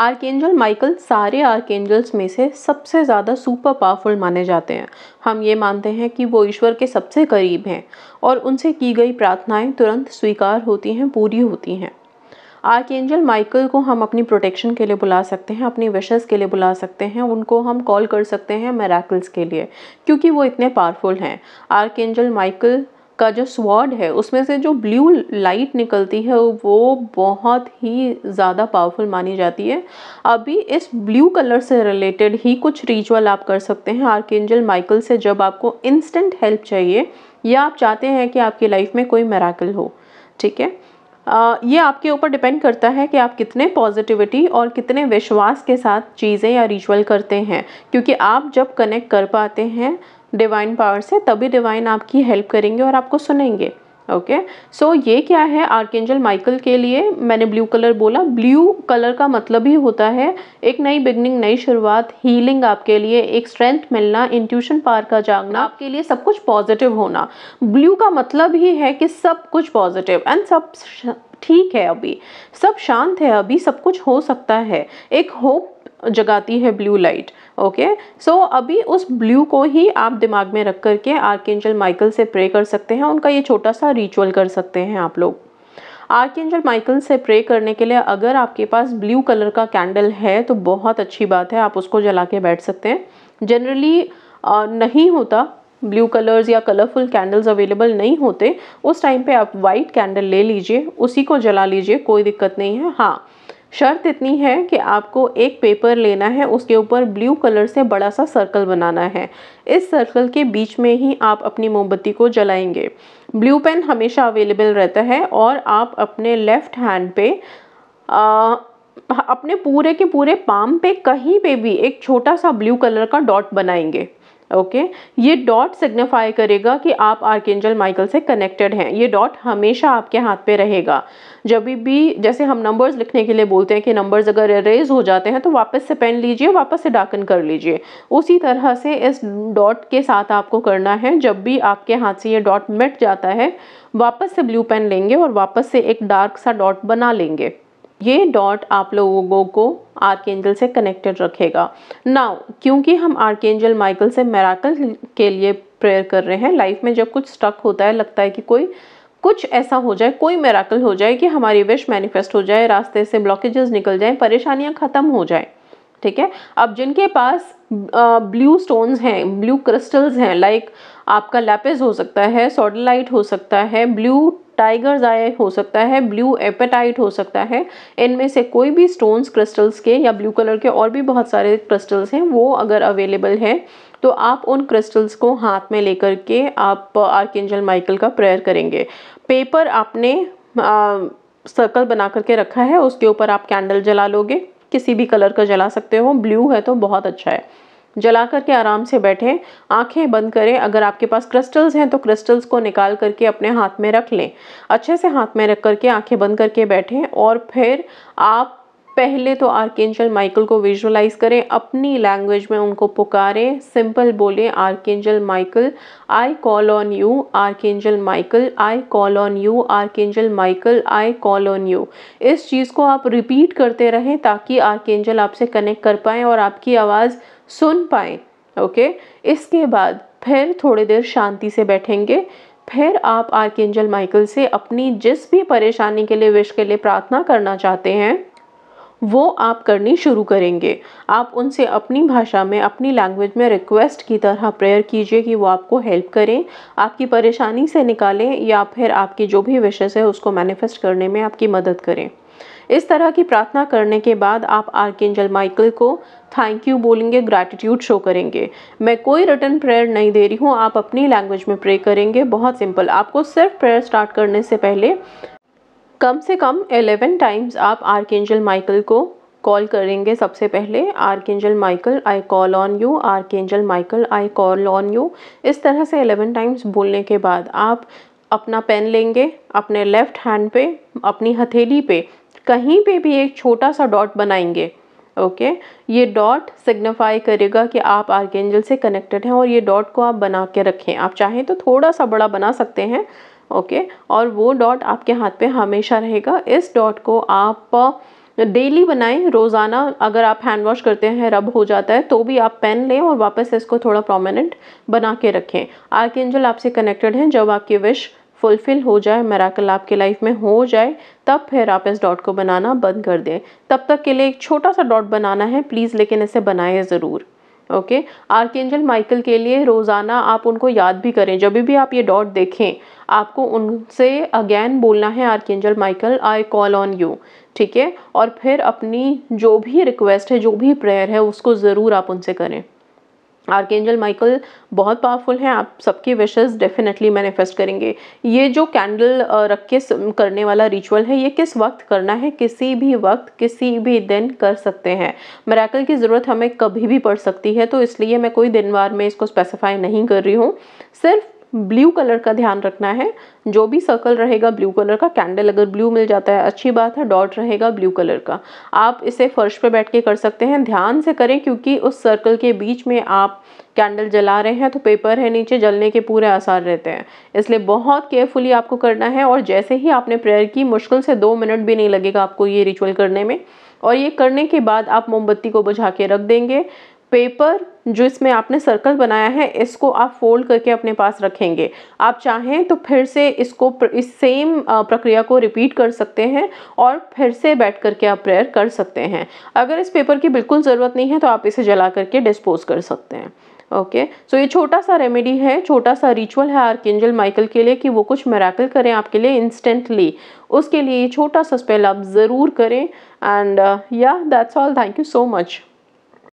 Archangel Michael सारे archangels में से सबसे ज़्यादा सुपर पावरफुल माने जाते हैं हम ये मानते हैं कि वो ईश्वर के सबसे करीब हैं और उनसे की गई प्रार्थनाएं तुरंत स्वीकार होती हैं पूरी होती हैं आर्केंजल माइकल को हम अपनी प्रोटेक्शन के लिए बुला सकते हैं अपनी विशेष के लिए बुला सकते हैं उनको हम कॉल कर सकते हैं मेराकल्स के लिए क्योंकि वो इतने पावरफुल हैं आर्केंजल माइकल का जो स्वाड है उसमें से जो ब्लू लाइट निकलती है वो बहुत ही ज़्यादा पावरफुल मानी जाती है अभी इस ब्लू कलर से रिलेटेड ही कुछ रिचुअल आप कर सकते हैं आर्केंजल माइकल से जब आपको इंस्टेंट हेल्प चाहिए या आप चाहते हैं कि आपकी लाइफ में कोई मेराकल हो ठीक है ये आपके ऊपर डिपेंड करता है कि आप कितने पॉजिटिविटी और कितने विश्वास के साथ चीज़ें या रिचुअल करते हैं क्योंकि आप जब कनेक्ट कर पाते हैं डिवाइन पावर से तभी डिवाइन आपकी हेल्प करेंगे और आपको सुनेंगे ओके okay? सो so, ये क्या है आर्केंजल माइकल के लिए मैंने ब्लू कलर बोला ब्लू कलर का मतलब ही होता है एक नई बिगनिंग नई शुरुआत हीलिंग आपके लिए एक स्ट्रेंथ मिलना इंट्यूशन पार का जागना आपके लिए सब कुछ पॉजिटिव होना ब्लू का मतलब ही है कि सब कुछ पॉजिटिव एंड सब ठीक है अभी सब शांत है अभी सब कुछ हो सकता है एक होप जगाती है ब्लू लाइट ओके सो अभी उस ब्लू को ही आप दिमाग में रख कर के आर्केंजल माइकल से प्रे कर सकते हैं उनका ये छोटा सा रिचुअल कर सकते हैं आप लोग आर्केंजल माइकल से प्रे करने के लिए अगर आपके पास ब्लू कलर का कैंडल है तो बहुत अच्छी बात है आप उसको जला के बैठ सकते हैं जनरली नहीं होता ब्लू कलर्स या कलरफुल कैंडल्स अवेलेबल नहीं होते उस टाइम पे आप वाइट कैंडल ले लीजिए उसी को जला लीजिए कोई दिक्कत नहीं है हाँ शर्त इतनी है कि आपको एक पेपर लेना है उसके ऊपर ब्लू कलर से बड़ा सा सर्कल बनाना है इस सर्कल के बीच में ही आप अपनी मोमबत्ती को जलाएंगे ब्लू पेन हमेशा अवेलेबल रहता है और आप अपने लेफ़्ट हैंड पे आ, अपने पूरे के पूरे पाम पे कहीं पे भी एक छोटा सा ब्लू कलर का डॉट बनाएंगे ओके ये डॉट सिग्निफाई करेगा कि आप आर्केंजल माइकल से कनेक्टेड हैं ये डॉट हमेशा आपके हाथ पे रहेगा जब भी जैसे हम नंबर्स लिखने के लिए बोलते हैं कि नंबर्स अगर रेज हो जाते हैं तो वापस से पेन लीजिए वापस से डाकन कर लीजिए उसी तरह से इस डॉट के साथ आपको करना है जब भी आपके हाथ से ये डॉट मिट जाता है वापस से ब्लू पेन लेंगे और वापस से एक डार्क सा डॉट बना लेंगे ये डॉट आप लोगों को आर्केंजल से कनेक्टेड रखेगा नाउ क्योंकि हम आर्केंजल माइकल से मैराकल के लिए प्रेयर कर रहे हैं लाइफ में जब कुछ स्टक होता है लगता है कि कोई कुछ ऐसा हो जाए कोई मेराकल हो जाए कि हमारी विश मैनिफेस्ट हो जाए रास्ते से ब्लॉकेजेस निकल जाए परेशानियाँ ख़त्म हो जाए ठीक है अब जिनके पास ब्लू स्टोन्स हैं ब्लू क्रिस्टल्स हैं लाइक आपका लैपिस हो सकता है सोडलाइट हो सकता है ब्लू टाइगर्स आई हो सकता है ब्लू एपेटाइट हो सकता है इनमें से कोई भी स्टोन्स क्रिस्टल्स के या ब्लू कलर के और भी बहुत सारे क्रिस्टल्स हैं वो अगर अवेलेबल हैं तो आप उन क्रिस्टल्स को हाथ में लेकर के आप आर्केंजल माइकल का प्रेयर करेंगे पेपर आपने सर्कल बना करके रखा है उसके ऊपर आप कैंडल जला लोगे किसी भी कलर का जला सकते हो ब्लू है तो बहुत अच्छा है जला करके आराम से बैठें आंखें बंद करें अगर आपके पास क्रिस्टल्स हैं तो क्रिस्टल्स को निकाल करके अपने हाथ में रख लें अच्छे से हाथ में रख करके आंखें बंद करके बैठें और फिर आप पहले तो आर्केंजल माइकल को विजुअलाइज करें अपनी लैंग्वेज में उनको पुकारें सिंपल बोलें archangel Michael I call on you archangel Michael I call on you archangel Michael I call on you इस चीज़ को आप रिपीट करते रहें ताकि आर्केंजल आपसे कनेक्ट कर पाएँ और आपकी आवाज़ सुन पाएँ ओके इसके बाद फिर थोड़ी देर शांति से बैठेंगे फिर आप आर्किंजल माइकल से अपनी जिस भी परेशानी के लिए विश के लिए प्रार्थना करना चाहते हैं वो आप करनी शुरू करेंगे आप उनसे अपनी भाषा में अपनी लैंग्वेज में रिक्वेस्ट की तरह प्रेयर कीजिए कि वो आपको हेल्प करें आपकी परेशानी से निकालें या फिर आपकी जो भी विशेष है उसको मैनिफेस्ट करने में आपकी मदद करें इस तरह की प्रार्थना करने के बाद आप आर्केंजल माइकल को थैंक यू बोलेंगे ग्रैटिट्यूड शो करेंगे मैं कोई रिटर्न प्रेयर नहीं दे रही हूँ आप अपनी लैंग्वेज में प्रे करेंगे बहुत सिंपल आपको सिर्फ प्रेयर स्टार्ट करने से पहले कम से कम एलेवन टाइम्स आप आर्केंजल माइकल को कॉल करेंगे सबसे पहले archangel Michael I call on you archangel Michael I call on you इस तरह से एलेवन टाइम्स बोलने के बाद आप अपना पेन लेंगे अपने लेफ़्ट हैंड पे अपनी हथेली पे कहीं पे भी एक छोटा सा डॉट बनाएंगे ओके ये डॉट सिग्निफाई करेगा कि आप आर्केंजल से कनेक्टेड हैं और ये डॉट को आप बना के रखें आप चाहें तो थोड़ा सा बड़ा बना सकते हैं ओके और वो डॉट आपके हाथ पे हमेशा रहेगा इस डॉट को आप डेली बनाएं रोज़ाना अगर आप हैंड वॉश करते हैं रब हो जाता है तो भी आप पेन लें और वापस इसको थोड़ा प्रोमिनेंट बना के रखें आर्क एंजल आपसे कनेक्टेड हैं जब आपकी विश फुलफ़िल हो जाए मेराकल आपके लाइफ में हो जाए तब फिर आप इस डॉट को बनाना बंद कर दें तब तक के लिए एक छोटा सा डॉट बनाना है प्लीज़ लेकिन इसे बनाएं ज़रूर ओके आर्केंजल माइकल के लिए रोज़ाना आप उनको याद भी करें जब भी आप ये डॉट देखें आपको उनसे अगैन बोलना है angel Michael I call on you ठीक है और फिर अपनी जो भी रिक्वेस्ट है जो भी प्रेयर है उसको ज़रूर आप उनसे करें आर्केंजल माइकल बहुत पावरफुल हैं आप सबकी विशेस डेफिनेटली मैनिफेस्ट करेंगे ये जो कैंडल रख के करने वाला रिचुअल है ये किस वक्त करना है किसी भी वक्त किसी भी दिन कर सकते हैं मेरेकल की ज़रूरत हमें कभी भी पड़ सकती है तो इसलिए मैं कोई दिन वार में इसको स्पेसिफाई नहीं कर रही हूँ सिर्फ ब्लू कलर का ध्यान रखना है जो भी सर्कल रहेगा ब्लू कलर का कैंडल अगर ब्लू मिल जाता है अच्छी बात है डॉट रहेगा ब्लू कलर का आप इसे फर्श पर बैठ के कर सकते हैं ध्यान से करें क्योंकि उस सर्कल के बीच में आप कैंडल जला रहे हैं तो पेपर है नीचे जलने के पूरे आसार रहते हैं इसलिए बहुत केयरफुली आपको करना है और जैसे ही आपने प्रेयर की मुश्किल से दो मिनट भी नहीं लगेगा आपको ये रिचुअल करने में और ये करने के बाद आप मोमबत्ती को बुझा के रख देंगे पेपर जो इसमें आपने सर्कल बनाया है इसको आप फोल्ड करके अपने पास रखेंगे आप चाहें तो फिर से इसको इस सेम प्रक्रिया को रिपीट कर सकते हैं और फिर से बैठ करके आप प्रेयर कर सकते हैं अगर इस पेपर की बिल्कुल ज़रूरत नहीं है तो आप इसे जला करके डिस्पोज कर सकते हैं ओके okay. सो so, ये छोटा सा रेमेडी है छोटा सा रिचुअल है आर्केंजल माइकल के लिए कि वो कुछ मेराकल करें आपके लिए इंस्टेंटली उसके लिए ये छोटा सा स्पेल आप ज़रूर करें एंड या that's all thank you so much